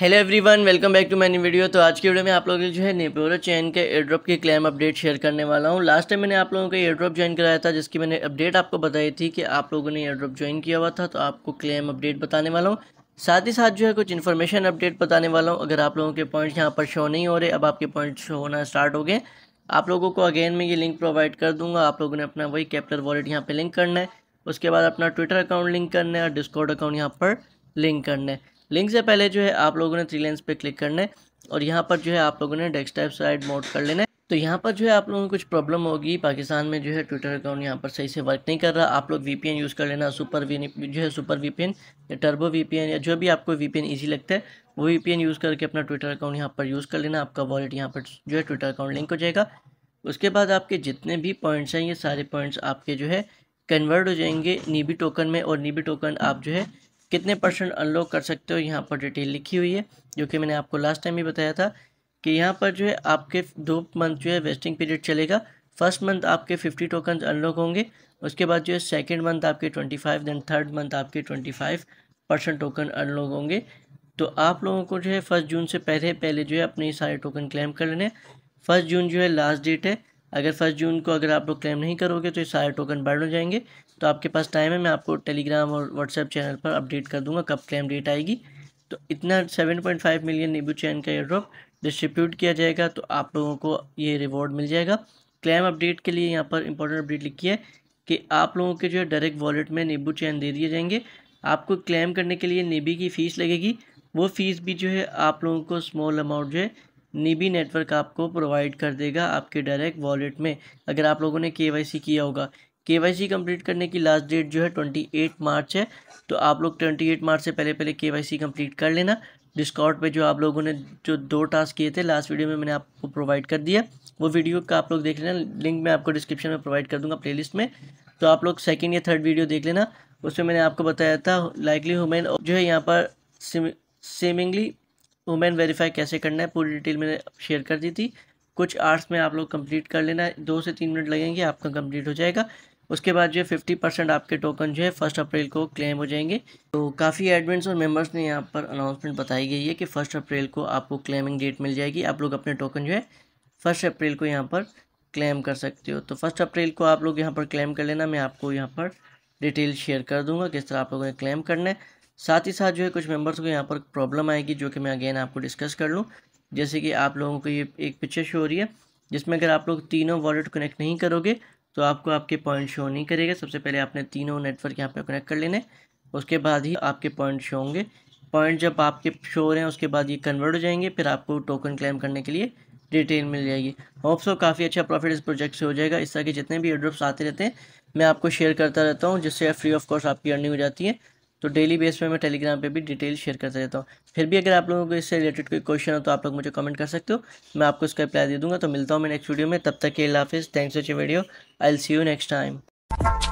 hello everyone welcome back to my new video तो आज की वीडियो में आप लोगों के जो है नेपोरा चैन के एयड्रॉप की क्लेम अपडेट शेयर करने वाला हूँ लास्ट टाइम मैंने आप लोगों का ड्रॉप ज्वाइन कराया था जिसकी मैंने अपडेट आपको बताई थी कि आप लोगों ने एयड्रॉप ज्वाइन किया हुआ था तो आपको क्लेम अपडेट बताने वाला हूँ साथ ही साथ जो है कुछ इन्फॉर्मेशन अपडेट बताने वाला हूँ अगर आप लोगों के पॉइंट्स यहाँ पर शो नहीं हो रहे अब आपके पॉइंट शो होना स्टार्ट हो गए आप लोगों को अगेन मैं ये लिंक प्रोवाइड कर दूंगा आप लोगों ने अपना वही कैप्टर वॉलेट यहाँ पर लिंक करना है उसके बाद अपना ट्विटर अकाउंट लिंक करना है और डिस्कॉर्ड अकाउंट यहाँ पर लिंक करना है लिंक से पहले जो है आप लोगों ने थ्री लेंस पे क्लिक करना है और यहाँ पर जो है आप लोगों ने डेस्कटाइप साइड मोड कर लेना है तो यहाँ पर जो है आप लोगों को कुछ प्रॉब्लम होगी पाकिस्तान में जो है ट्विटर अकाउंट यहाँ पर सही से वर्क नहीं कर रहा आप लोग वीपीएन यूज़ कर लेना सुपर वी जो है सुपर वीपीएन या टर्बो वीपीएन या जो भी आपको वीपीएन इजी लगता है वो वीपीएन यूज़ करके अपना ट्विटर अकाउंट यहाँ पर यूज़ कर लेना आपका वॉलेट यहाँ पर जो है ट्विटर अकाउंट लिंक हो जाएगा उसके बाद आपके जितने भी पॉइंट्स हैं ये सारे पॉइंट्स आपके जो है कन्वर्ट हो जाएंगे नीबी टोकन में और नीबी टोकन आप जो है कितने परसेंट अनलॉक कर सकते हो यहाँ पर डिटेल लिखी हुई है जो कि मैंने आपको लास्ट टाइम ही बताया था कि यहाँ पर जो है आपके दो मंथ जो है वेस्टिंग पीरियड चलेगा फर्स्ट मंथ आपके फिफ्टी टोकन अनलॉक होंगे उसके बाद जो है सेकेंड मंथ आपके twenty five then third month आपके twenty five percent token unlock होंगे तो आप लोगों को जो है फर्स्ट जून से पहले पहले जो है अपने सारे टोकन क्लेम कर लेने फर्स्ट जून जो है लास्ट डेट है अगर फर्स्ट जून को अगर आप लोग क्लेम नहीं करोगे तो ये सारे टोकन बर्न हो जाएंगे तो आपके पास टाइम है मैं आपको टेलीग्राम और व्हाट्सएप चैनल पर अपडेट कर दूंगा कब क्लेम डेट आएगी तो इतना 7.5 मिलियन नीबू चैन का एयर ड्रॉप डिस्ट्रीब्यूट किया जाएगा तो आप लोगों को ये रिवॉर्ड मिल जाएगा क्लेम अपडेट के लिए यहाँ पर इंपॉर्टेंट अपडेट लिखी है कि आप लोगों के जो है डायरेक्ट वॉलेट में नीबू चैन दे दिए जाएंगे आपको क्लेम करने के लिए नीबी की फ़ीस लगेगी वो फ़ीस भी जो है आप लोगों को स्मॉल अमाउंट जो है नीबी नेटवर्क आपको प्रोवाइड कर देगा आपके डायरेक्ट वॉलेट में अगर आप लोगों ने के किया होगा के वाई सी कंप्लीट करने की लास्ट डेट जो है ट्वेंटी एट मार्च है तो आप लोग ट्वेंटी एट मार्च से पहले पहले के वाई सी कंप्लीट कर लेना डिस्काउंट पे जो आप लोगों ने जो दो टास्क किए थे लास्ट वीडियो में मैंने आपको प्रोवाइड कर दिया वो वीडियो का आप लोग देख लेना लिंक मैं आपको डिस्क्रिप्शन में प्रोवाइड कर दूंगा प्लेलिस्ट में तो आप लोग सेकेंड या थर्ड वीडियो देख लेना उसमें मैंने आपको बताया था लाइकली हुमेन जो है यहाँ पर सिमिंगली वुमेन वेरीफाई कैसे करना है पूरी डिटेल मैंने शेयर कर दी थी कुछ आर्ट्स में आप लोग कंप्लीट कर लेना दो से तीन मिनट लगेंगे आपका कंप्लीट हो जाएगा उसके बाद जो है फिफ्टी परसेंट आपके टोकन जो है फर्स्ट अप्रैल को क्लेम हो जाएंगे तो काफ़ी एडमिट्स और मेंबर्स ने यहाँ पर अनाउंसमेंट बताई गई है कि फ़र्स्ट अप्रैल को आपको क्लेमिंग डेट मिल जाएगी आप लोग अपने टोकन जो है फर्स्ट अप्रैल को यहाँ पर क्लेम कर सकते हो तो फर्स्ट अप्रैल को आप लोग यहाँ पर क्लेम कर लेना मैं आपको यहाँ पर डिटेल शेयर कर दूँगा किस तरह आप लोगों ने क्लेम करना है साथ ही साथ जो है कुछ मेंबर्स को यहाँ पर प्रॉब्लम आएगी जो कि मैं अगेन आपको डिस्कस कर लूँ जैसे कि आप लोगों को ये एक पिक्चर शो हो रही है जिसमें अगर आप लोग तीनों वॉलेट कनेक्ट नहीं करोगे तो आपको आपके पॉइंट शो नहीं करेगा सबसे पहले आपने तीनों नेटवर्क यहाँ पर कनेक्ट कर लेने उसके बाद ही आपके पॉइंट शो होंगे पॉइंट जब आपके शो हो रहे हैं उसके बाद ये कन्वर्ट हो जाएंगे फिर आपको टोकन क्लेम करने के लिए डिटेल मिल जाएगी होप सो काफ़ी अच्छा प्रॉफिट इस प्रोजेक्ट से हो जाएगा इस तरह के जितने भी एड्रॉप्स आते रहते हैं मैं आपको शेयर करता रहता हूँ जिससे फ्री ऑफ कॉस्ट आपकी अर्निंग हो जाती है तो डेली बेस पे मैं टेलीग्राम पे भी डिटेल शेयर करता रहता हूँ फिर भी अगर आप लोगों को इससे रिलेटेड कोई क्वेश्चन हो तो आप लोग मुझे कमेंट कर सकते हो मैं आपको उसका रिप्लाई दे दूँगा तो मिलता हूँ मैं नेक्स्ट वीडियो में तब तक के लाफिज़ thanks for video I'll see you next time